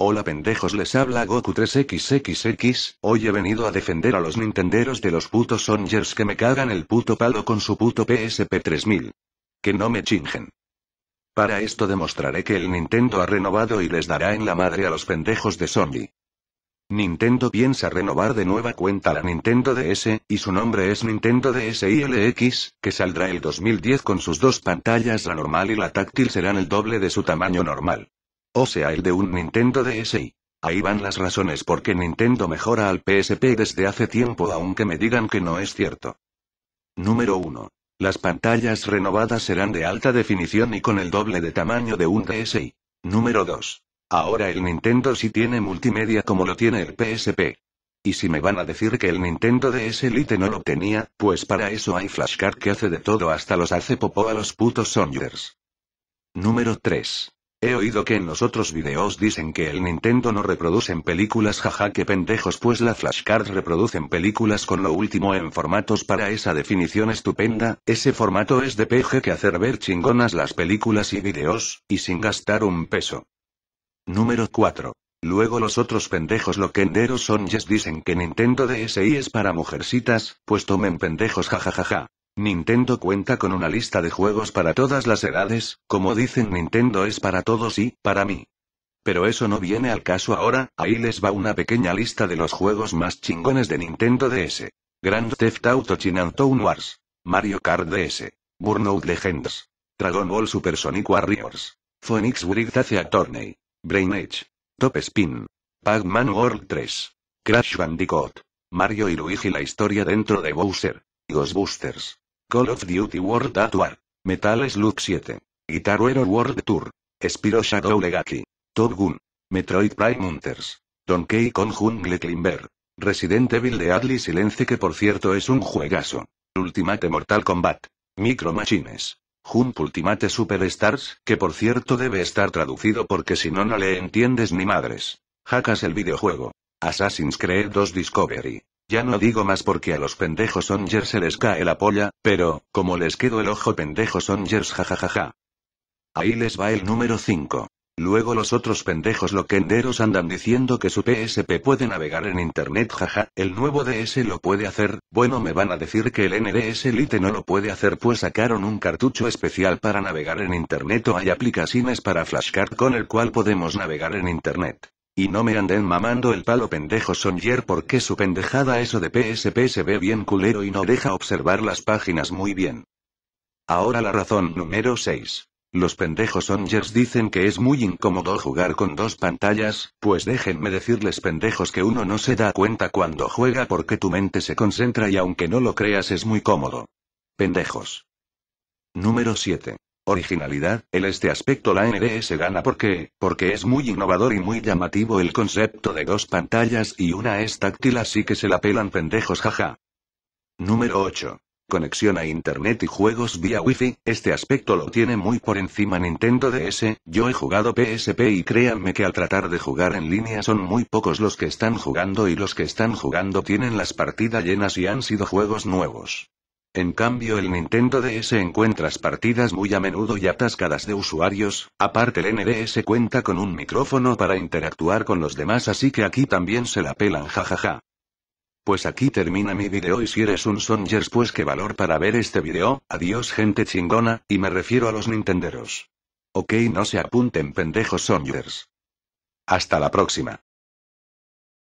Hola pendejos les habla Goku 3XXX, hoy he venido a defender a los nintenderos de los putos Songers que me cagan el puto palo con su puto PSP 3000. Que no me chingen. Para esto demostraré que el Nintendo ha renovado y les dará en la madre a los pendejos de zombie. Nintendo piensa renovar de nueva cuenta la Nintendo DS, y su nombre es Nintendo y LX, que saldrá el 2010 con sus dos pantallas la normal y la táctil serán el doble de su tamaño normal. O sea el de un Nintendo DSi. Ahí van las razones por qué Nintendo mejora al PSP desde hace tiempo aunque me digan que no es cierto. Número 1. Las pantallas renovadas serán de alta definición y con el doble de tamaño de un DSi. Número 2. Ahora el Nintendo sí tiene multimedia como lo tiene el PSP. Y si me van a decir que el Nintendo DS Elite no lo tenía, pues para eso hay Flashcard que hace de todo hasta los hace popó a los putos Songers. Número 3. He oído que en los otros videos dicen que el Nintendo no reproducen películas jaja que pendejos pues la flashcard reproducen películas con lo último en formatos para esa definición estupenda, ese formato es de peje que hacer ver chingonas las películas y videos, y sin gastar un peso. Número 4. Luego los otros pendejos loquenderos son yes dicen que Nintendo DSi es para mujercitas, pues tomen pendejos jajajaja. Nintendo cuenta con una lista de juegos para todas las edades, como dicen Nintendo es para todos y, para mí. Pero eso no viene al caso ahora, ahí les va una pequeña lista de los juegos más chingones de Nintendo DS. Grand Theft Auto Chinatown Wars. Mario Kart DS. Burnout Legends. Dragon Ball Super Sonic Warriors. Phoenix Wright Ace Attorney. Brain Age. Top Spin. Pac-Man World 3. Crash Bandicoot. Mario y Luigi la historia dentro de Bowser. Ghostbusters. Call of Duty World at War. Metal Slug 7. Guitar Hero World Tour. Spyro Shadow Legacy. Top Gun. Metroid Prime Hunters. Donkey Kong Jungle Climber. Resident Evil de Adly Silence que por cierto es un juegazo. Ultimate Mortal Kombat. Micro Machines. Jump Ultimate Superstars, que por cierto debe estar traducido porque si no no le entiendes ni madres. Hackas el videojuego. Assassin's Creed 2 Discovery. Ya no digo más porque a los pendejos Songers se les cae la polla, pero, como les quedó el ojo pendejos Songers jajajaja. Ahí les va el número 5. Luego los otros pendejos loquenderos andan diciendo que su PSP puede navegar en internet, jaja, el nuevo DS lo puede hacer, bueno me van a decir que el NDS elite no lo puede hacer pues sacaron un cartucho especial para navegar en internet o hay aplicaciones para flashcard con el cual podemos navegar en internet. Y no me anden mamando el palo pendejo Sonyer porque su pendejada eso de PSP se ve bien culero y no deja observar las páginas muy bien. Ahora la razón número 6. Los pendejos Songers dicen que es muy incómodo jugar con dos pantallas, pues déjenme decirles pendejos que uno no se da cuenta cuando juega porque tu mente se concentra y aunque no lo creas es muy cómodo. Pendejos. Número 7. Originalidad, en este aspecto la NDS gana porque, porque es muy innovador y muy llamativo el concepto de dos pantallas y una es táctil así que se la pelan pendejos jaja. Número 8. Conexión a Internet y juegos vía wifi, este aspecto lo tiene muy por encima Nintendo DS, yo he jugado PSP y créanme que al tratar de jugar en línea son muy pocos los que están jugando y los que están jugando tienen las partidas llenas y han sido juegos nuevos. En cambio el Nintendo DS encuentras partidas muy a menudo y atascadas de usuarios, aparte el NDS cuenta con un micrófono para interactuar con los demás así que aquí también se la pelan jajaja. Pues aquí termina mi video y si eres un Songers pues qué valor para ver este video, adiós gente chingona, y me refiero a los nintenderos. Ok no se apunten pendejos Songers. Hasta la próxima.